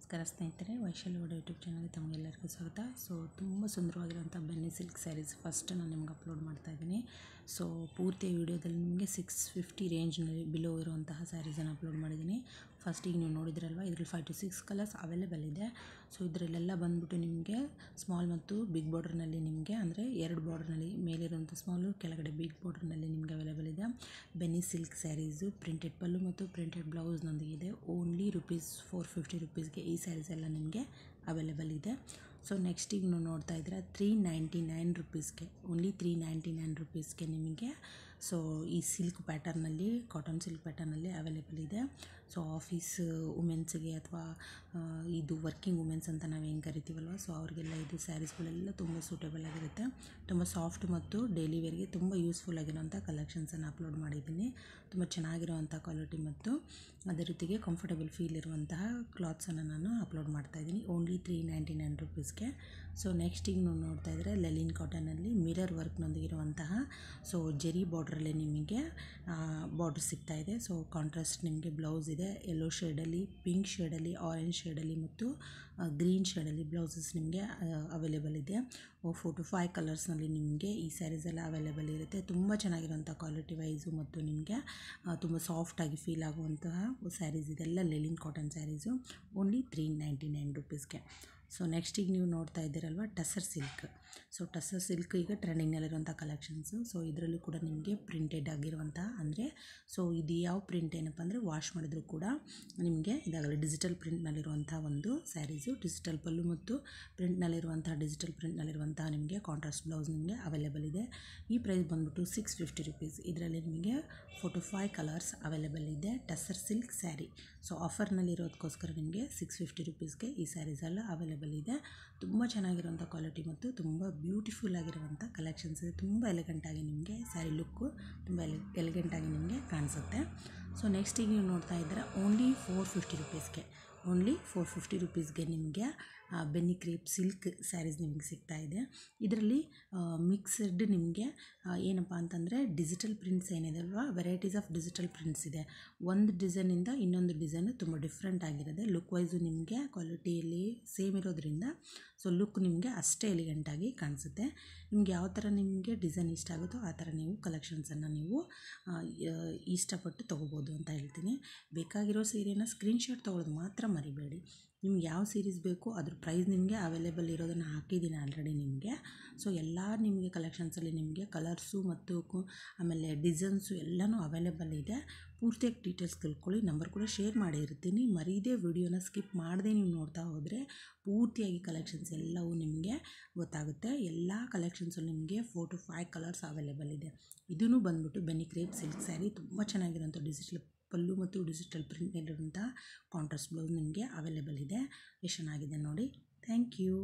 ನಮಸ್ಕಾರ ಸ್ನೇಹಿತರೆ ವೈಶಾಲ್ಯವಾಡ ಯೂಟ್ಯೂಬ್ ಚಾನಲ್ಗೆ ತಮಗೆಲ್ಲರಿಗೂ ಸ್ವಾಗತ ಸೊ ತುಂಬ ಸುಂದರವಾಗಿರುವಂಥ ಬೆನ್ನಿ ಸಿಲ್ಕ್ ಸ್ಯಾರೀಸ್ ಫಸ್ಟ್ ನಾನು ನಿಮ್ಗೆ ಅಪ್ಲೋಡ್ ಮಾಡ್ತಾ ಇದ್ದೀನಿ ಸೊ ಪೂರ್ತಿ ವಿಡಿಯೋದಲ್ಲಿ ನಿಮಗೆ ಸಿಕ್ಸ್ ಫಿಫ್ಟಿ ರೇಂಜ್ನಲ್ಲಿ ಬಿಲೋ ಇರುವಂತಹ ಸ್ಯಾರೀಸನ್ನು ಅಪ್ಲೋಡ್ ಮಾಡಿದ್ದೀನಿ ಫಸ್ಟಿಗೆ ನೀವು ನೋಡಿದ್ರಲ್ವ ಇದರಲ್ಲಿ five to six colours available ಇದೆ ಸೊ ಇದರಲ್ಲೆಲ್ಲ ಬಂದ್ಬಿಟ್ಟು ನಿಮಗೆ ಸ್ಮಾಲ್ ಮತ್ತು ಬಿಗ್ ಬಾರ್ಡ್ರ್ನಲ್ಲಿ ನಿಮಗೆ ಅಂದರೆ ಎರಡು ಬಾರ್ಡ್ರ್ನಲ್ಲಿ ಮೇಲಿರುವಂಥ ಸ್ಮಾಲು ಕೆಳಗಡೆ ಬಿಗ್ ಬಾರ್ಡ್ರ್ನಲ್ಲಿ ನಿಮಗೆ ಅವೈಲೇಬಲ್ ಇದೆ ಬೆನ್ನಿ ಸಿಲ್ಕ್ ಸ್ಯಾರೀಸು ಪ್ರಿಂಟೆಡ್ ಪಲ್ಲು ಮತ್ತು ಪ್ರಿಂಟೆಡ್ ಬ್ಲೌಸ್ನೊಂದಿಗೆ ಇದೆ ಓನ್ಲಿ ರುಪೀಸ್ ಫೋರ್ ಫಿಫ್ಟಿ ರುಪೀಸ್ಗೆ ಈ ಸ್ಯಾರೀಸ್ ಎಲ್ಲ ನಿಮಗೆ ಅವೈಲೇಬಲ್ ಇದೆ ಸೊ ನೆಕ್ಸ್ಟ್ ಈಗ ನೀವು ನೋಡ್ತಾ ಇದ್ದರೆ ತ್ರೀ ನೈಂಟಿ ನೈನ್ ರುಪೀಸ್ಗೆ ಓನ್ಲಿ ತ್ರೀ ನೈಂಟಿ ನೈನ್ ರುಪೀಸ್ಗೆ ನಿಮಗೆ ಸೊ ಈ ಸಿಲ್ಕ್ ಪ್ಯಾಟರ್ನಲ್ಲಿ ಕಾಟನ್ ಸಿಲ್ಕ್ ಪ್ಯಾಟರ್ನಲ್ಲಿ ಅವೈಲೇಬಲ್ ಇದೆ ಸೊ ಆಫೀಸ್ ವುಮೆನ್ಸ್ಗೆ ಅಥವಾ uh, ಇದು ವರ್ಕಿಂಗ್ ವುಮೆನ್ಸ್ ಅಂತ ನಾವು ಹೆಂಗೆ ಕರಿತೀವಲ್ವ ಸೊ ಅವ್ರಿಗೆಲ್ಲ ಇದು ಸ್ಯಾರೀಸ್ಗಳೆಲ್ಲ ತುಂಬ ಸೂಟೇಬಲ್ ಆಗಿರುತ್ತೆ ತುಂಬ ಸಾಫ್ಟ್ ಮತ್ತು ಡೈಲಿ ವೇರ್ಗೆ ತುಂಬ ಯೂಸ್ಫುಲ್ ಆಗಿರೋಂಥ ಕಲೆಕ್ಷನ್ಸನ್ನು ಅಪ್ಲೋಡ್ ಮಾಡಿದ್ದೀನಿ ತುಂಬ ಚೆನ್ನಾಗಿರುವಂಥ ಕ್ವಾಲಿಟಿ ಮತ್ತು ಅದೇ ರೀತಿಗೆ ಕಂಫರ್ಟಬಲ್ ಫೀಲ್ ಇರುವಂತಹ ಕ್ಲಾತ್ಸನ್ನು ನಾನು ಅಪ್ಲೋಡ್ ಮಾಡ್ತಾಯಿದ್ದೀನಿ ಓನ್ಲಿ ತ್ರೀ ನೈಂಟಿ ನೈನ್ ರುಪೀಸ್ಗೆ ಸೊ ನೆಕ್ಸ್ಟ್ ಈಗ ನೀವು ನೋಡ್ತಾ ಇದ್ದರೆ ಲೆಲಿನ್ ಕಾಟನಲ್ಲಿ ಮಿರರ್ ವರ್ಕ್ನೊಂದಿಗಿರುವಂತಹ ಸೊ ಜೆರಿ ಬಾರ್ಡ್ರಲ್ಲೇ ನಿಮಗೆ ಬಾರ್ಡ್ರ್ ಸಿಗ್ತಾ ಇದೆ ಸೊ ಕಾಂಟ್ರಾಸ್ಟ್ ನಿಮಗೆ ಬ್ಲೌಸ್ ಇದೆ ಯೆಲ್ಲೋ ಶೇಡಲ್ಲಿ ಪಿಂಕ್ ಶೇಡಲ್ಲಿ ಆರೆಂಜ್ ಶೇಡಲ್ಲಿ ಮತ್ತು ಗ್ರೀನ್ ಶೇಡಲ್ಲಿ ಬ್ಲೌಸಸ್ ನಿಮಗೆ ಅವೈಲೇಬಲ್ ಇದೆ ಫೋರ್ ಟು ಫೈವ್ ಕಲರ್ಸ್ನಲ್ಲಿ ನಿಮಗೆ ಈ ಸ್ಯಾರೀಸ್ ಎಲ್ಲ ಅವೈಲೇಬಲ್ ಇರುತ್ತೆ ತುಂಬ ಚೆನ್ನಾಗಿರುವಂಥ ಕ್ವಾಲಿಟಿ ವೈಸು ಮತ್ತು ನಿಮಗೆ ತುಂಬ ಸಾಫ್ಟಾಗಿ ಫೀಲ್ ಆಗುವಂತಹ ಸ್ಯಾರೀಸ್ ಇದೆಲ್ಲ linen cotton sarees only three ninety nine ರುಪೀಸ್ಗೆ ಸೊ ನೆಕ್ಸ್ಟ್ ಈಗ ನೀವು ನೋಡ್ತಾ ಇದ್ದೀರಲ್ವ tussar silk so tussar silk ಈಗ ಟ್ರೆಂಡಿಂಗ್ನಲ್ಲಿರುವಂಥ ಕಲೆಕ್ಷನ್ಸು ಸೊ ಇದರಲ್ಲೂ ಕೂಡ ನಿಮಗೆ ಪ್ರಿಂಟೆಡ್ ಆಗಿರುವಂಥ ಅಂದರೆ ಸೊ ಇದು ಯಾವ ಪ್ರಿಂಟ್ ಏನಪ್ಪ ಅಂದರೆ ವಾಶ್ ಮಾಡಿದರೂ ಕೂಡ ನಿಮಗೆ ಇದಾಗಲೇ ಡಿಜಿಟಲ್ ಪ್ರಿಂಟ್ನಲ್ಲಿರುವಂಥ ಒಂದು ಸ್ಯಾರೀಸು ಡಿಜಿಟಲ್ ಪಲ್ಲು ಮತ್ತು ಪ್ರಿಂಟ್ನಲ್ಲಿರುವಂಥ ಡಿಜಿಟಲ್ ಪ್ರಿಂಟ್ನಲ್ಲಿರುವಂಥ ನಿಮಗೆ ಕಾಂಟ್ರಾಸ್ಟ್ ಬ್ಲೌಸ್ ನಿಮಗೆ ಅವೈಲೇಬಲ್ ಇದೆ ಈ ಪ್ರೈಸ್ ಬಂದುಬಿಟ್ಟು ಸಿಕ್ಸ್ ಫಿಫ್ಟಿ ರುಪೀಸ್ ಇದರಲ್ಲಿ ನಿಮಗೆ ಫೋರ್ಟಿ ಫೈ ಕಲರ್ಸ್ ಅವೈಲೇಬಲ್ ಇದೆ ಟಸರ್ ಸಿಲ್ಕ್ ಸ್ಯಾರಿ ಸೊ ಆಫರ್ನಲ್ಲಿರೋದಕ್ಕೋಸ್ಕರ ನಿಮಗೆ ಸಿಕ್ಸ್ ಫಿಫ್ಟಿ ರುಪೀಸ್ಗೆ ಈ ಸ್ಯಾರೀಸ್ ಎಲ್ಲ ಅವೈಲೇಬಲ್ ಅವೈಲೇಬಲ್ ಇದೆ ತುಂಬ ಚೆನ್ನಾಗಿರುವಂಥ ಕ್ವಾಲಿಟಿ ಮತ್ತು ತುಂಬ ಬ್ಯೂಟಿಫುಲ್ ಆಗಿರುವಂಥ ಕಲೆಕ್ಷನ್ಸ್ ಇದೆ ತುಂಬ ಎಲಿಗೆಂಟಾಗಿ ನಿಮಗೆ ಸ್ಯಾರಿ ಲುಕ್ಕು ತುಂಬ ಎಲೆ ಎಲಿಗೆಂಟಾಗಿ ನಿಮಗೆ ಕಾಣಿಸುತ್ತೆ ಸೊ ನೆಕ್ಸ್ಟ್ ಈಗ ನೀವು ನೋಡ್ತಾ ಇದ್ದೀರ ಓನ್ಲಿ ಫೋರ್ ಫಿಫ್ಟಿ ರುಪೀಸ್ಗೆ ಓನ್ಲಿ ಫೋರ್ ಫಿಫ್ಟಿ ರುಪೀಸ್ಗೆ ನಿಮಗೆ ಬೆನ್ನಿ ಕ್ರೇಪ್ ಸಿಲ್ಕ್ ಸ್ಯಾರೀಸ್ ನಿಮಗೆ ಸಿಗ್ತಾ ಇದೆ ಇದರಲ್ಲಿ ಮಿಕ್ಸ್ಡ್ ನಿಮಗೆ ಏನಪ್ಪ ಅಂತಂದರೆ ಡಿಜಿಟಲ್ ಪ್ರಿಂಟ್ಸ್ ಏನಿದೆ ಅಲ್ವಾ ವೆರೈಟೀಸ್ ಆಫ್ ಡಿಜಿಟಲ್ ಪ್ರಿಂಟ್ಸ್ ಇದೆ ಒಂದು ಡಿಸೈನಿಂದ ಇನ್ನೊಂದು ಡಿಸೈನು ತುಂಬ ಡಿಫ್ರೆಂಟ್ ಆಗಿರೋದೆ ಲುಕ್ ವೈಸು ನಿಮಗೆ ಕ್ವಾಲಿಟಿಯಲ್ಲಿ ಸೇಮ್ ಇರೋದ್ರಿಂದ ಸೊ ಲುಕ್ ನಿಮಗೆ ಅಷ್ಟೇ ಎಲಿಗೆಂಟಾಗಿ ಕಾಣಿಸುತ್ತೆ ನಿಮ್ಗೆ ಯಾವ ಥರ ನಿಮಗೆ ಡಿಸೈನ್ ಇಷ್ಟ ಆಗುತ್ತೋ ಆ ಥರ ನೀವು ಕಲೆಕ್ಷನ್ಸನ್ನು ನೀವು ಇಷ್ಟಪಟ್ಟು ತೊಗೋಬೋದು ಅಂತ ಹೇಳ್ತೀನಿ ಬೇಕಾಗಿರೋ ಸೀರೆನ ಸ್ಕ್ರೀನ್ಶಾಟ್ ತೊಗೊಳೋದು ಮಾತ್ರ ಮರಿಬೇಡಿ ನಿಮ್ಗೆ ಯಾವ ಸೀರೀಸ್ ಬೇಕು ಅದ್ರ ಪ್ರೈಸ್ ನಿಮಗೆ ಅವೈಲೇಬಲ್ ಇರೋದನ್ನು ಹಾಕಿದ್ದೀನಿ ಆಲ್ರೆಡಿ ನಿಮಗೆ ಸೊ ಎಲ್ಲ ನಿಮಗೆ ಕಲೆಕ್ಷನ್ಸಲ್ಲಿ ನಿಮಗೆ ಕಲರ್ಸು ಮತ್ತು ಆಮೇಲೆ ಡಿಸೈನ್ಸು ಎಲ್ಲನೂ ಅವೈಲೇಬಲ್ ಇದೆ ಪೂರ್ತಿಯಾಗಿ ಡೀಟೇಲ್ಸ್ ತಿಳ್ಕೊಳ್ಳಿ ನಂಬರ್ ಕೂಡ ಶೇರ್ ಮಾಡಿರ್ತೀನಿ ಮರೀದೇ ವಿಡಿಯೋನ ಸ್ಕಿಪ್ ಮಾಡದೆ ನೀವು ನೋಡ್ತಾ ಹೋದರೆ ಪೂರ್ತಿಯಾಗಿ ಕಲೆಕ್ಷನ್ಸ್ ಎಲ್ಲವೂ ನಿಮಗೆ ಗೊತ್ತಾಗುತ್ತೆ ಎಲ್ಲ ಕಲೆಕ್ಷನ್ಸಲ್ಲಿ ನಿಮಗೆ four to five colours available ಇದೆ ಇದೂ ಬಂದ್ಬಿಟ್ಟು ಬೆನಿ ಕ್ರೇಪ್ ಸಿಲ್ಕ್ ಸ್ಯಾರಿ ತುಂಬ ಚೆನ್ನಾಗಿರೋಂಥ ಡಿಜಿಟಲ್ ಪಲ್ಲು ಮತ್ತು ಡಿಜಿಟಲ್ ಪ್ರಿಂಟ್ ಇರುವಂಥ ಕಾಂಟ್ರಾಸ್ಟ್ ಬ್ಲೌಸ್ ನಿಮಗೆ ಅವೈಲೇಬಲ್ ಇದೆ ಎಷ್ಟು ಚೆನ್ನಾಗಿದೆ ನೋಡಿ ಥ್ಯಾಂಕ್ ಯು